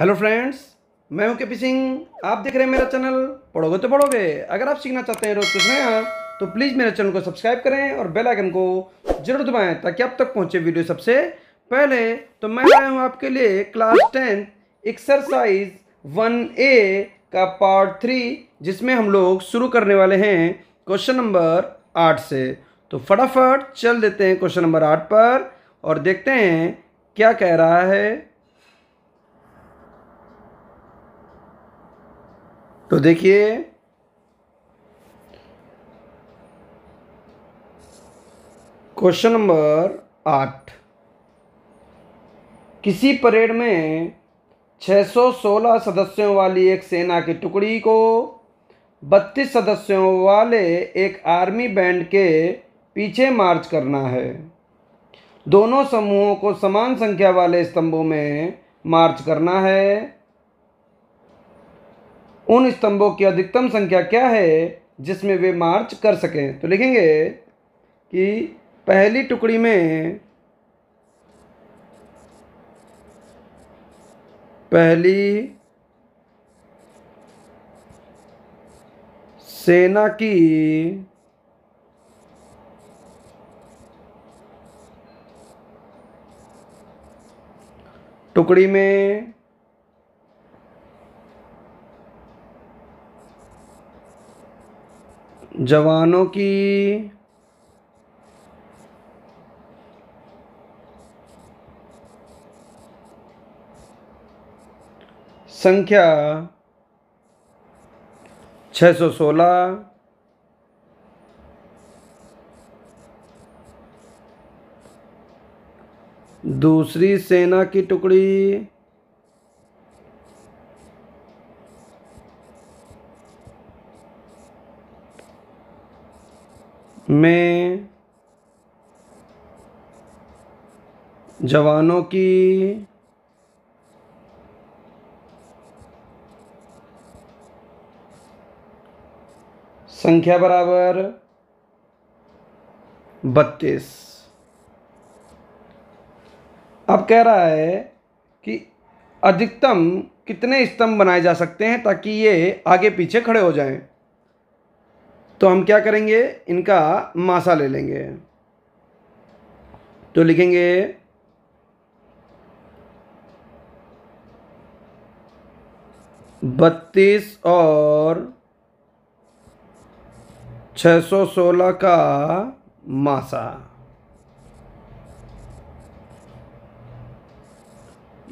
hello friends मैं हूं KP Singh आप देख रहे हैं मेरा चैनल पढ़ोगे तो पढ़ोगे अगर आप सीखना चाहते हैं रोज कुछ नया तो प्लीज़ मेरे चैनल को सब्सक्राइब करें और बेल आइकन को जरूर दबाएं ताकि आप तक पहुंचे वीडियो सबसे पहले तो मैं आया हूं आपके लिए class tenth exercise one A का पार्ट थ्री जिसमें हम लोग शुरू करने वाले हैं क्वेश्चन नंबर आठ से तो फटाफट चल देते हैं क्वेश्चन नंबर आठ पर और देखते हैं क्या कह रहा है तो देखिए क्वेश्चन नंबर आठ किसी परेड में 616 सदस्यों वाली एक सेना की टुकड़ी को 32 सदस्यों वाले एक आर्मी बैंड के पीछे मार्च करना है दोनों समूहों को समान संख्या वाले स्तंभों में मार्च करना है उन स्तंभों की अधिकतम संख्या क्या है जिसमें वे मार्च कर सकें तो लिखेंगे कि पहली टुकड़ी में पहली सेना की टुकड़ी में जवानों की संख्या 616 दूसरी सेना की टुकड़ी में जवानों की संख्या बराबर बत्तीस अब कह रहा है कि अधिकतम कितने स्तंभ बनाए जा सकते हैं ताकि ये आगे पीछे खड़े हो जाएं तो हम क्या करेंगे इनका मासा ले लेंगे तो लिखेंगे बत्तीस और छ सौ सोलह का मासा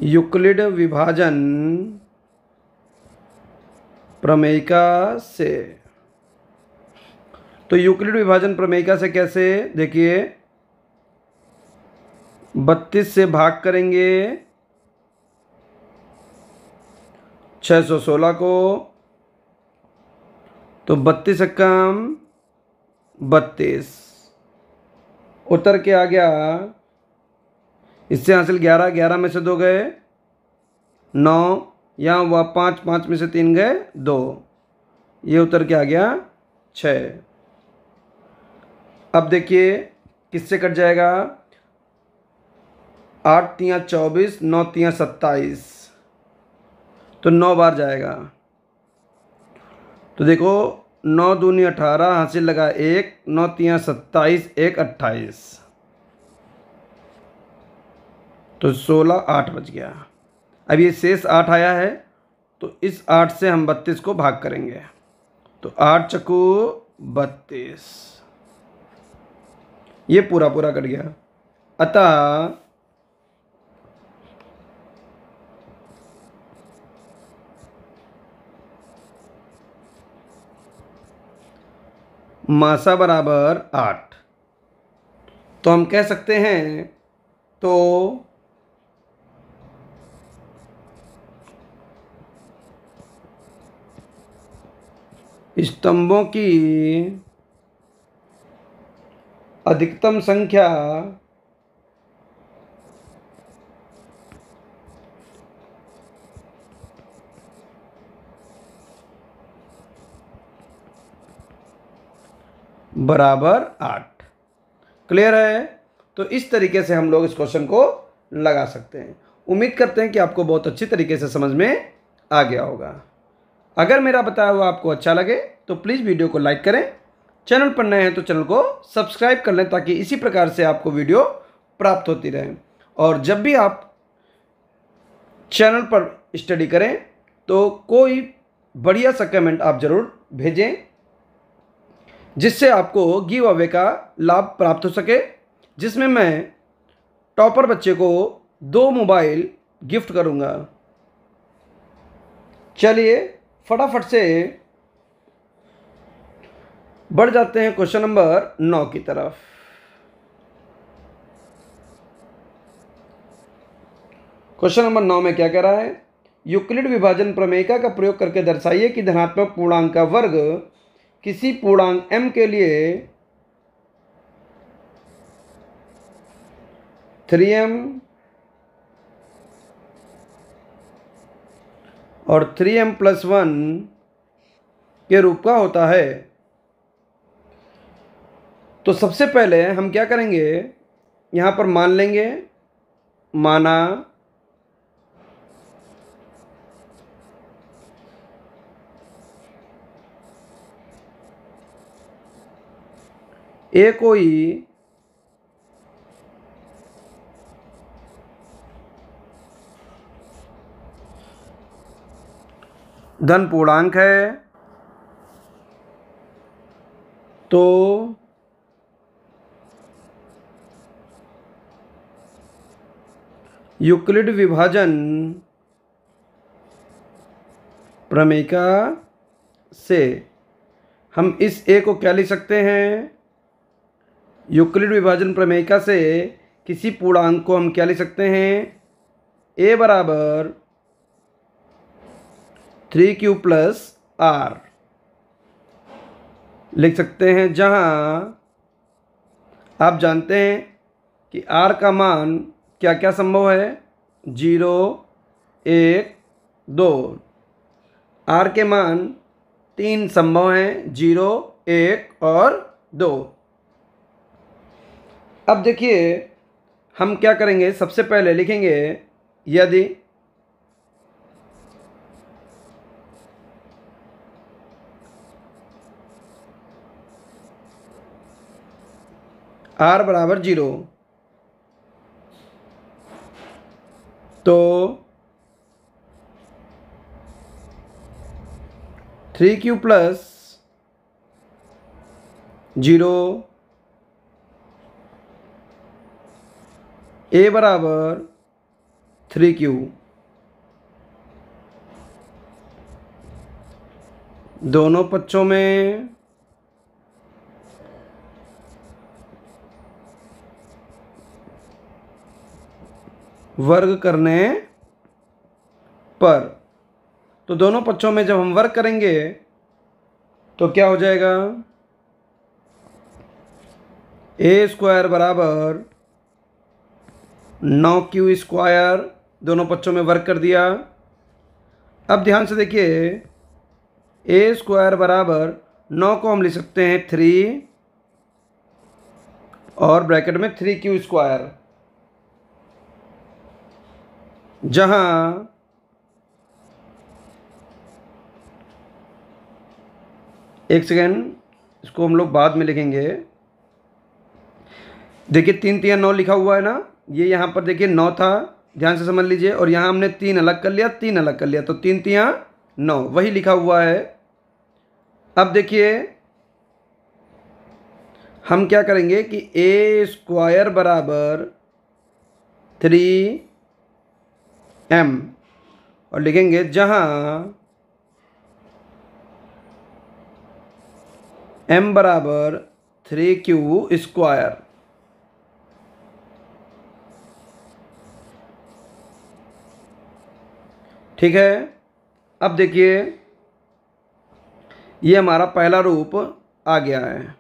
युक्लिड विभाजन प्रमेयिका से तो यूक्लिड विभाजन प्रमेयिका से कैसे देखिए बत्तीस से भाग करेंगे 616 को तो बत्तीस अक्काम बत्तीस उतर के आ गया इससे हासिल ग्यारह ग्यारह में से दो गए नौ यहाँ हुआ पाँच पाँच में से तीन गए दो ये उतर के आ गया छः अब देखिए किससे कट जाएगा आठ तियाँ चौबीस नौ तियाँ सत्ताईस तो नौ बार जाएगा तो देखो नौ दूनी अठारह हासिल लगा एक नौ तियाँ सत्ताईस एक अट्ठाईस तो सोलह आठ बज गया अब ये शेष आठ आया है तो इस आठ से हम बत्तीस को भाग करेंगे तो आठ चकू बत्तीस ये पूरा पूरा कट गया अतः मासा बराबर आठ तो हम कह सकते हैं तो स्तंभों की अधिकतम संख्या बराबर आठ क्लियर है तो इस तरीके से हम लोग इस क्वेश्चन को लगा सकते हैं उम्मीद करते हैं कि आपको बहुत अच्छी तरीके से समझ में आ गया होगा अगर मेरा बताया हुआ आपको अच्छा लगे तो प्लीज़ वीडियो को लाइक करें चैनल पर नए हैं तो चैनल को सब्सक्राइब कर लें ताकि इसी प्रकार से आपको वीडियो प्राप्त होती रहे और जब भी आप चैनल पर स्टडी करें तो कोई बढ़िया सा कमेंट आप ज़रूर भेजें जिससे आपको गिव अवे का लाभ प्राप्त हो सके जिसमें मैं टॉपर बच्चे को दो मोबाइल गिफ्ट करूँगा चलिए फटाफट से बढ़ जाते हैं क्वेश्चन नंबर नौ की तरफ क्वेश्चन नंबर नौ में क्या कह रहा है यूक्लिड विभाजन प्रमेयिका का प्रयोग करके दर्शाइए कि धनात्मक पूर्णांक का वर्ग किसी पूर्णांक एम के लिए थ्री एम और थ्री एम प्लस वन के रूप का होता है तो सबसे पहले हम क्या करेंगे यहां पर मान लेंगे माना ए कोई धन पूर्णांक है तो यूक्लिड विभाजन प्रमेका से हम इस ए को क्या लिख सकते हैं यूक्लिड विभाजन प्रमेका से किसी पूर्णांक को हम क्या लिख सकते हैं ए बराबर थ्री क्यू प्लस आर लिख सकते हैं जहाँ आप जानते हैं कि आर का मान क्या क्या संभव है जीरो एक दो आर के मान तीन संभव हैं जीरो एक और दो अब देखिए हम क्या करेंगे सबसे पहले लिखेंगे यदि आर बराबर जीरो तो three q plus zero a बराबर थ्री क्यू दोनों पक्षों में वर्ग करने पर तो दोनों पक्षों में जब हम वर्ग करेंगे तो क्या हो जाएगा ए स्क्वायर बराबर नौ क्यू स्क्वायर दोनों पक्षों में वर्ग कर दिया अब ध्यान से देखिए ए स्क्वायर बराबर नौ को हम लिख सकते हैं थ्री और ब्रैकेट में थ्री क्यू स्क्वायर जहां एक सेकेंड इसको हम लोग बाद में लिखेंगे देखिए तीन तीन नौ लिखा हुआ है ना ये यहां पर देखिए नौ था ध्यान से समझ लीजिए और यहां हमने तीन अलग कर लिया तीन अलग कर लिया तो तीन तिया नौ वही लिखा हुआ है अब देखिए हम क्या करेंगे कि ए स्क्वायर बराबर थ्री एम और लिखेंगे जहां एम बराबर थ्री क्यू स्क्वायर ठीक है अब देखिए ये हमारा पहला रूप आ गया है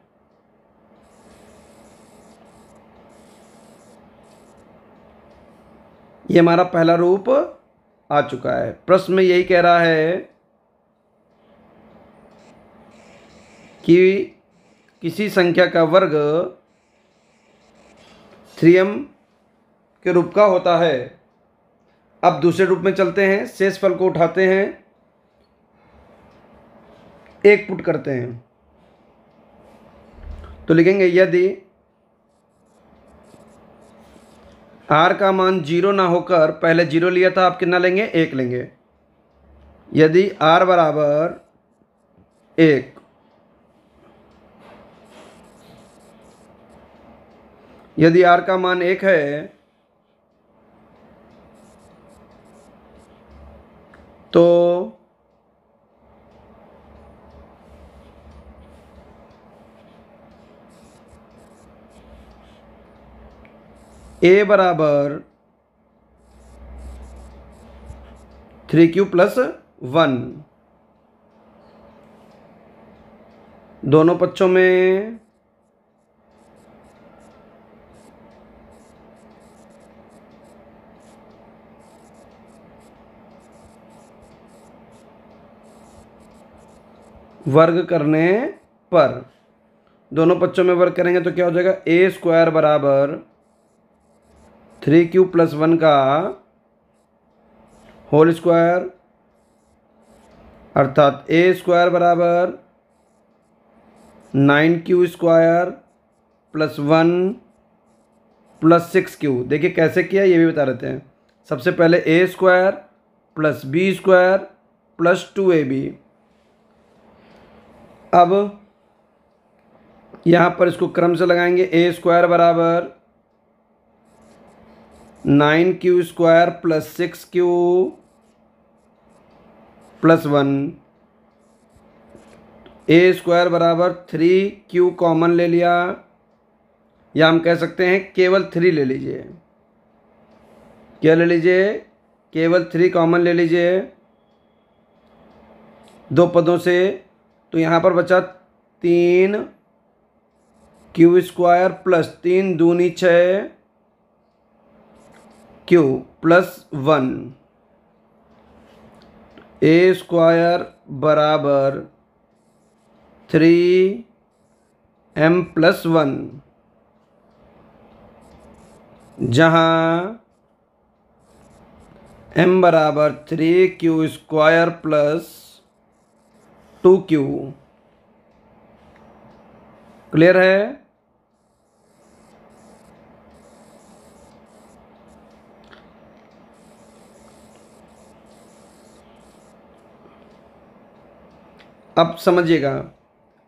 ये हमारा पहला रूप आ चुका है प्रश्न में यही कह रहा है कि किसी संख्या का वर्ग थ्री एम के रूप का होता है अब दूसरे रूप में चलते हैं शेष फल को उठाते हैं एक पुट करते हैं तो लिखेंगे यदि आर का मान जीरो ना होकर पहले जीरो लिया था आप कितना लेंगे एक लेंगे यदि आर बराबर एक यदि आर का मान एक है तो ए बराबर थ्री क्यू प्लस वन दोनों पक्षों में वर्ग करने पर दोनों पक्षों में वर्ग करेंगे तो क्या हो जाएगा ए स्क्वायर बराबर थ्री क्यू प्लस वन का होल स्क्वायर अर्थात ए स्क्वायर बराबर nine q square plus one plus six q देखिए कैसे किया ये भी बता देते हैं सबसे पहले a square plus b square plus two a b अब यहाँ पर इसको क्रम से लगाएंगे ए स्क्वायर बराबर nine q square plus six q plus one a square बराबर थ्री क्यू कॉमन ले लिया या हम कह सकते हैं केवल थ्री ले लीजिए क्या ले लीजिए केवल थ्री कॉमन ले लीजिए दो पदों से तो यहाँ पर बचा तीन क्यू स्क्वायर प्लस तीन दूनी छः q plus one a square बराबर थ्री एम प्लस वन जहाँ एम बराबर three q square plus two q clear है अब समझिएगा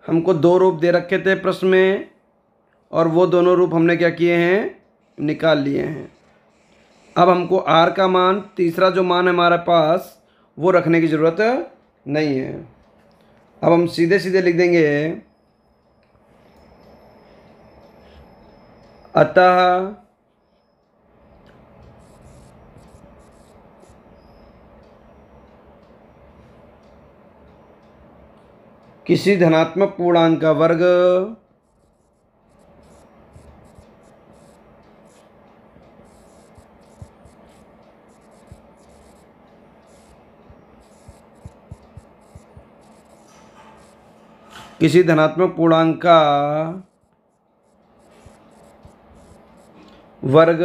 हमको दो रूप दे रखे थे प्रश्न में और वो दोनों रूप हमने क्या किए हैं निकाल लिए हैं अब हमको आर का मान तीसरा जो मान है हमारे पास वो रखने की ज़रूरत नहीं है अब हम सीधे सीधे लिख देंगे अतः किसी धनात्मक पूर्णांक का वर्ग किसी धनात्मक पूर्णांक का वर्ग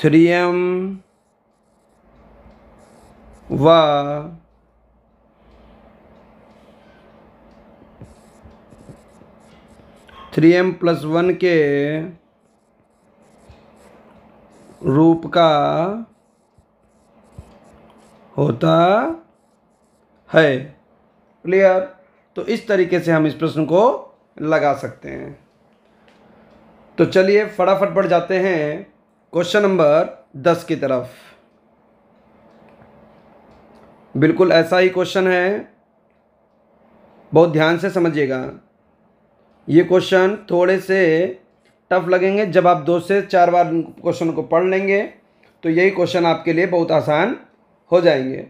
थ्री एम व थ्री एम प्लस वन के रूप का होता है क्लियर तो इस तरीके से हम इस प्रश्न को लगा सकते हैं तो चलिए फटाफट बढ़ जाते हैं क्वेश्चन नंबर दस की तरफ बिल्कुल ऐसा ही क्वेश्चन है बहुत ध्यान से समझिएगा ये क्वेश्चन थोड़े से टफ लगेंगे जब आप दो से चार बार क्वेश्चन को पढ़ लेंगे तो यही क्वेश्चन आपके लिए बहुत आसान हो जाएंगे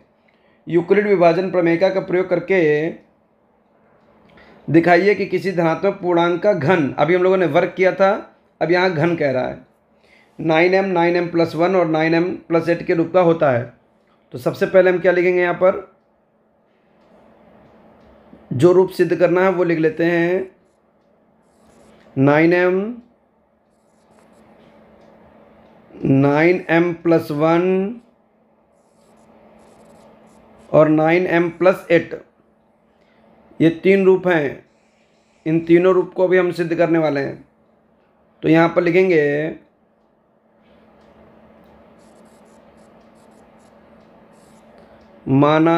यूक्लिड विभाजन प्रमेयिका का प्रयोग करके दिखाइए कि किसी धनात्मक पूर्णांक का घन अभी हम लोगों ने वर्क किया था अब यहाँ घन कह रहा है nine m nine m plus one और नाइन एम प्लस एट के रूप का होता है तो सबसे पहले हम क्या लिखेंगे यहाँ पर जो रूप सिद्ध करना है वो लिख लेते हैं nine m nine m plus one और नाइन एम प्लस एट ये तीन रूप हैं इन तीनों रूप को भी हम सिद्ध करने वाले हैं तो यहाँ पर लिखेंगे माना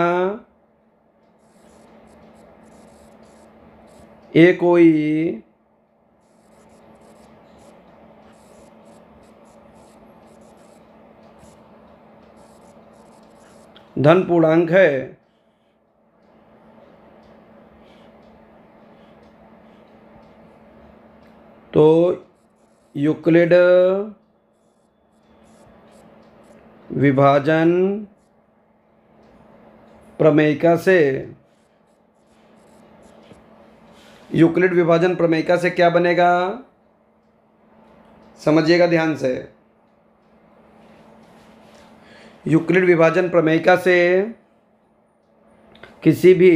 ये कोई धन पूर्णांक है तो युक्लिड विभाजन प्रमेयिका से यूक्लिड विभाजन प्रमेयिका से क्या बनेगा समझिएगा ध्यान से यूक्लिड विभाजन प्रमेयिका से किसी भी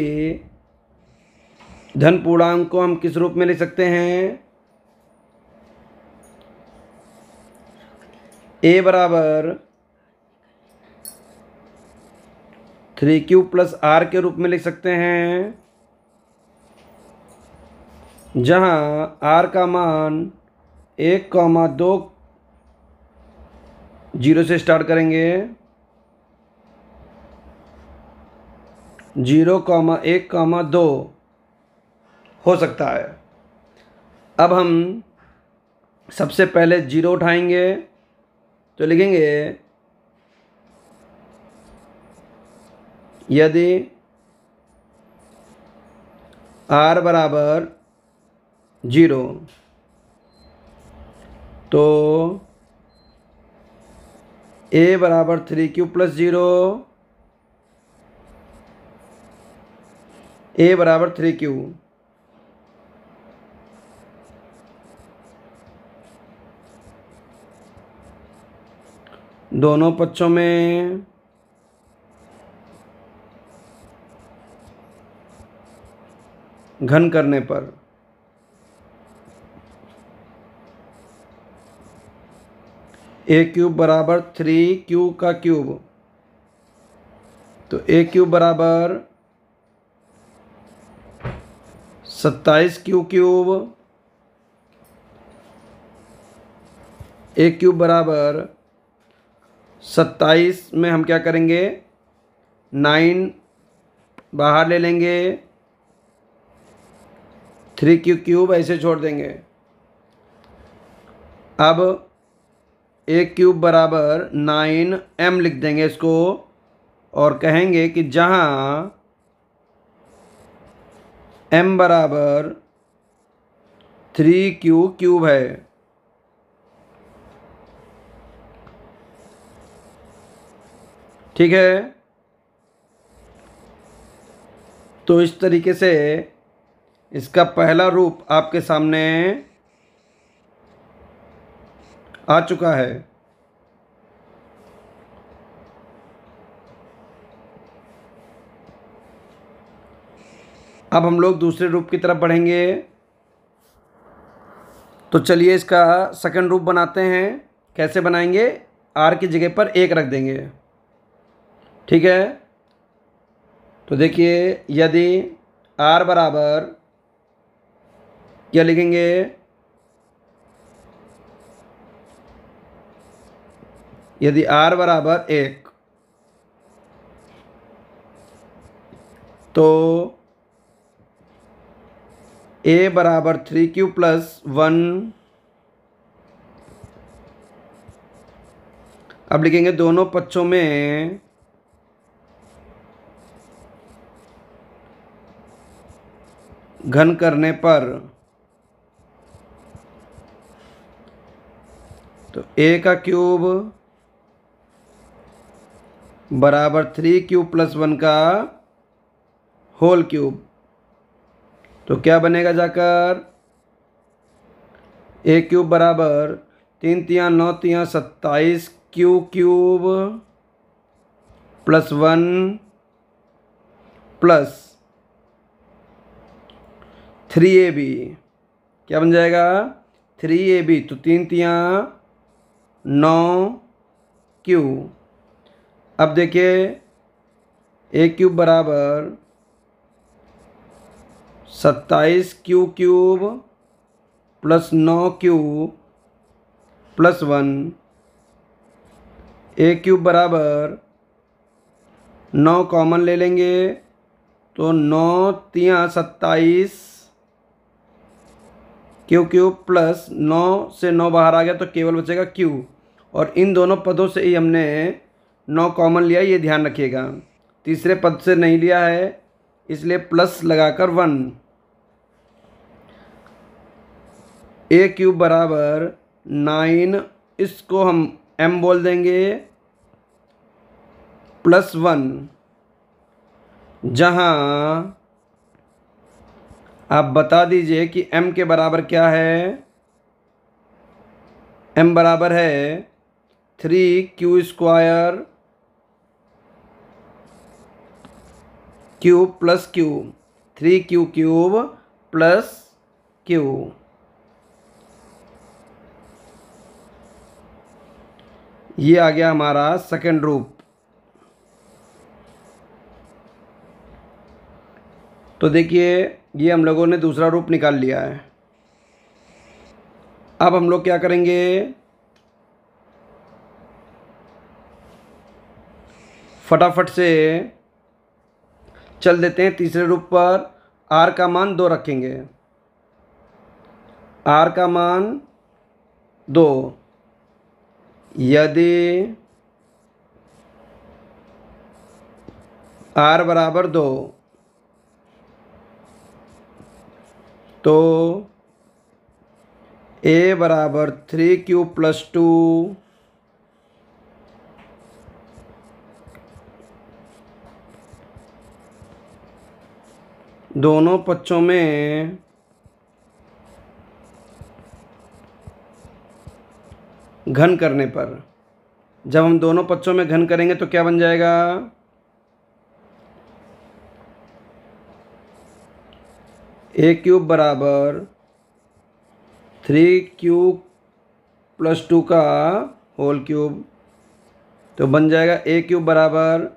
धन पूर्णांक को हम किस रूप में ले सकते हैं ए बराबर थ्री क्यू प्लस आर के रूप में लिख सकते हैं जहां आर का मान एक कॉमा दो जीरो से स्टार्ट करेंगे जीरो कॉमा एक कॉमा दो हो सकता है अब हम सबसे पहले जीरो उठाएंगे तो लिखेंगे यदि आर बराबर जीरो तो ए बराबर three q plus zero a बराबर थ्री क्यू दोनों पक्षों में घन करने पर ए क्यूब बराबर थ्री क्यू का क्यूब तो ए क्यूब बराबर सत्ताईस क्यू क्यूब ए क्यूब बराबर सत्ताईस में हम क्या करेंगे नाइन बाहर ले लेंगे थ्री क्यू क्यूब ऐसे छोड़ देंगे अब एक क्यूब बराबर नाइन एम लिख देंगे इसको और कहेंगे कि जहाँ एम बराबर थ्री क्यू क्यूब है ठीक है तो इस तरीके से इसका पहला रूप आपके सामने आ चुका है अब हम लोग दूसरे रूप की तरफ बढ़ेंगे तो चलिए इसका सेकंड रूप बनाते हैं कैसे बनाएंगे आर की जगह पर एक रख देंगे ठीक है तो देखिए यदि आर बराबर क्या लिखेंगे यदि आर बराबर एक तो ए बराबर थ्री क्यू प्लस वन अब लिखेंगे दोनों पक्षों में घन करने पर तो ए का क्यूब बराबर थ्री क्यूब प्लस वन का होल क्यूब तो क्या बनेगा जाकर ए क्यूब बराबर तीन तिया नौ तिया सत्ताईस q cube plus one plus three a b क्या बन जाएगा थ्री ए बी तो तीन तिया नौ क्यू अब देखिए ए क्यूब बराबर सत्ताईस क्यू क्यूब प्लस नौ q plus one a cube बराबर नौ कॉमन ले लेंगे तो नौ तिया सत्ताईस क्यू क्यू प्लस नौ से नौ बाहर आ गया तो केवल बचेगा क्यू और इन दोनों पदों से ही हमने नौ कॉमन लिया ये ध्यान रखिएगा तीसरे पद से नहीं लिया है इसलिए प्लस लगाकर वन ए क्यूब बराबर नाइन इसको हम एम बोल देंगे प्लस वन जहाँ आप बता दीजिए कि एम के बराबर क्या है एम बराबर है three q square cube plus q three q cube plus q ये आ गया हमारा सेकेंड रूप तो देखिए ये हम लोगों ने दूसरा रूप निकाल लिया है अब हम लोग क्या करेंगे फटाफट से चल देते हैं तीसरे रूप पर आर का मान दो रखेंगे आर का मान दो यदि आर बराबर दो तो ए बराबर थ्री क्यू प्लस टू दोनों पक्षों में घन करने पर जब हम दोनों पक्षों में घन करेंगे तो क्या बन जाएगा ए क्यूब बराबर थ्री क्यू प्लस टू का होल क्यूब तो बन जाएगा ए क्यूब बराबर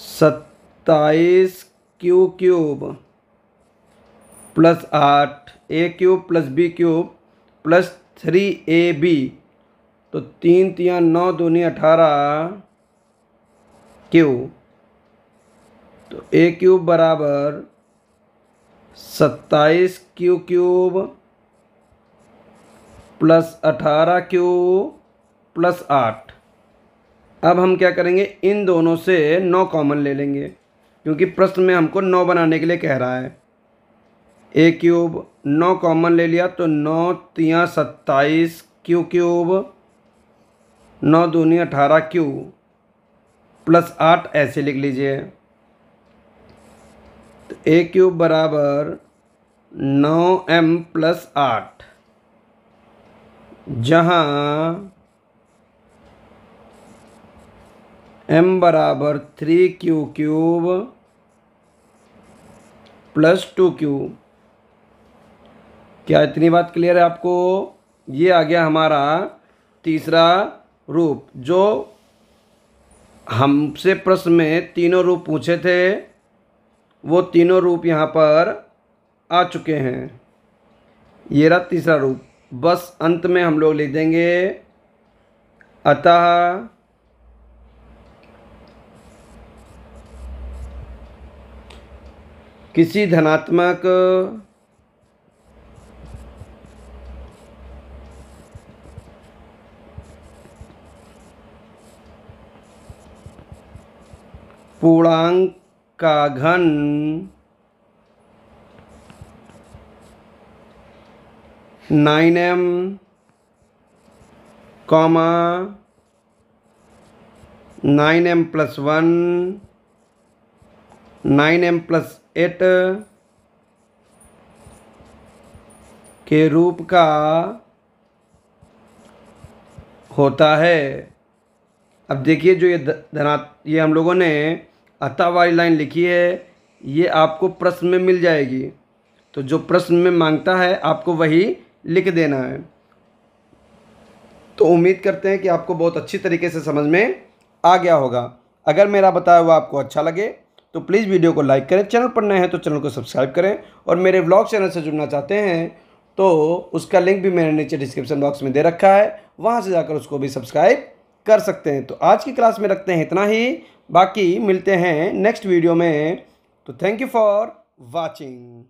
सत्ताईस क्यू क्यूब प्लस आठ a cube plus b cube plus three a b तो तीन तिया नौ दूनी अठारह क्यू तो ए क्यूब बराबर सत्ताईस क्यू क्यूब प्लस अठारह क्यू प्लस आठ अब हम क्या करेंगे इन दोनों से नौ कॉमन ले लेंगे क्योंकि प्रश्न में हमको नौ बनाने के लिए कह रहा है ए क्यूब नौ कॉमन ले लिया तो नौ तिया सत्ताईस क्यू क्यूब नौ दूनी अठारह क्यू प्लस आठ ऐसे लिख लीजिए तो ए क्यूब बराबर नौ एम प्लस आठ जहाँ एम बराबर three q cube plus two q क्या इतनी बात क्लियर है आपको ये आ गया हमारा तीसरा रूप जो हमसे प्रश्न में तीनों रूप पूछे थे वो तीनों रूप यहाँ पर आ चुके हैं ये रहा तीसरा रूप बस अंत में हम लोग लिख देंगे अतः किसी धनात्मक पूर्णांक का घन nine m comma nine m plus one nine m plus eight के रूप का होता है अब देखिए जो ये धना ये हम लोगों ने अतः वाली लाइन लिखी है ये आपको प्रश्न में मिल जाएगी तो जो प्रश्न में मांगता है आपको वही लिख देना है तो उम्मीद करते हैं कि आपको बहुत अच्छी तरीके से समझ में आ गया होगा अगर मेरा बताया हुआ आपको अच्छा लगे तो प्लीज़ वीडियो को लाइक करें चैनल पर नए हैं तो चैनल को सब्सक्राइब करें और मेरे ब्लॉग चैनल से जुड़ना चाहते हैं तो उसका लिंक भी मैंने नीचे डिस्क्रिप्शन बॉक्स में दे रखा है वहाँ से जाकर उसको भी सब्सक्राइब कर सकते हैं तो आज की क्लास में रखते हैं इतना ही बाकी मिलते हैं नेक्स्ट वीडियो में तो थैंक यू फॉर वाचिंग